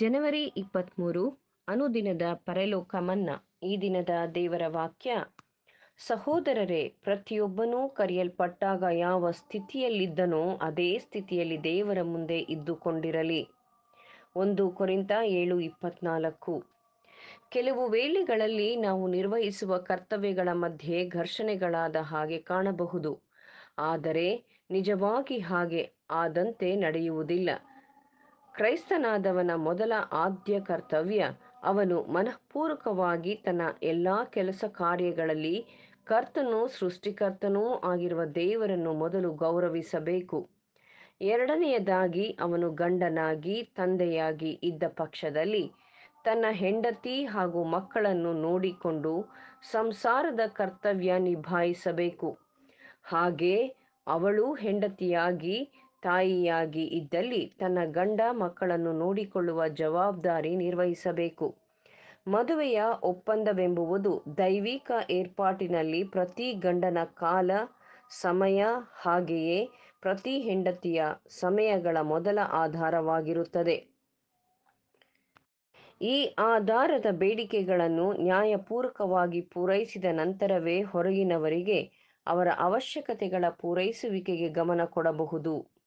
ಜನವರಿ ಇಪ್ಪತ್ತ್ಮೂರು ಅನುದಿನದ ಪರಲೋಕ ಮನ್ನಾ ಈ ದಿನದ ದೇವರ ವಾಕ್ಯ ಸಹೋದರರೇ ಪ್ರತಿಯೊಬ್ಬನೂ ಕರೆಯಲ್ಪಟ್ಟಾಗ ಯಾವ ಸ್ಥಿತಿಯಲ್ಲಿದ್ದನೋ ಅದೇ ಸ್ಥಿತಿಯಲ್ಲಿ ದೇವರ ಮುಂದೆ ಇದ್ದುಕೊಂಡಿರಲಿ ಒಂದು ಕೊರಿಂತ ಏಳು ಇಪ್ಪತ್ನಾಲ್ಕು ಕೆಲವು ವೇಳೆಗಳಲ್ಲಿ ನಾವು ನಿರ್ವಹಿಸುವ ಕರ್ತವ್ಯಗಳ ಮಧ್ಯೆ ಘರ್ಷಣೆಗಳಾದ ಹಾಗೆ ಕಾಣಬಹುದು ಆದರೆ ನಿಜವಾಗಿ ಹಾಗೆ ಆದಂತೆ ನಡೆಯುವುದಿಲ್ಲ ಕ್ರೈಸ್ತನಾದವನ ಮೊದಲ ಆದ್ಯ ಕರ್ತವ್ಯ ಅವನು ಮನಃಪೂರ್ವಕವಾಗಿ ತನ್ನ ಎಲ್ಲ ಕೆಲಸ ಕಾರ್ಯಗಳಲ್ಲಿ ಕರ್ತನು ಸೃಷ್ಟಿಕರ್ತನೂ ಆಗಿರುವ ದೇವರನ್ನು ಮೊದಲು ಗೌರವಿಸಬೇಕು ಎರಡನೆಯದಾಗಿ ಅವನು ಗಂಡನಾಗಿ ತಂದೆಯಾಗಿ ಇದ್ದ ಪಕ್ಷದಲ್ಲಿ ತನ್ನ ಹೆಂಡತಿ ಹಾಗೂ ಮಕ್ಕಳನ್ನು ನೋಡಿಕೊಂಡು ಸಂಸಾರದ ಕರ್ತವ್ಯ ನಿಭಾಯಿಸಬೇಕು ಹಾಗೆ ಅವಳು ಹೆಂಡತಿಯಾಗಿ ತಾಯಿಯಾಗಿ ಇದ್ದಲ್ಲಿ ತನ್ನ ಗಂಡ ಮಕ್ಕಳನ್ನು ನೋಡಿಕೊಳ್ಳುವ ಜವಾಬ್ದಾರಿ ನಿರ್ವಹಿಸಬೇಕು ಮದುವೆಯ ಒಪ್ಪಂದವೆಂಬುವುದು ದೈವಿಕ ಏರ್ಪಾಟಿನಲ್ಲಿ ಪ್ರತಿ ಗಂಡನ ಕಾಲ ಸಮಯ ಹಾಗೆಯೇ ಪ್ರತಿ ಹೆಂಡತಿಯ ಸಮಯಗಳ ಮೊದಲ ಆಧಾರವಾಗಿರುತ್ತದೆ ಈ ಆಧಾರದ ಬೇಡಿಕೆಗಳನ್ನು ನ್ಯಾಯಪೂರ್ವಕವಾಗಿ ಪೂರೈಸಿದ ನಂತರವೇ ಹೊರಗಿನವರಿಗೆ ಅವರ ಅವಶ್ಯಕತೆಗಳ ಪೂರೈಸುವಿಕೆಗೆ ಗಮನ ಕೊಡಬಹುದು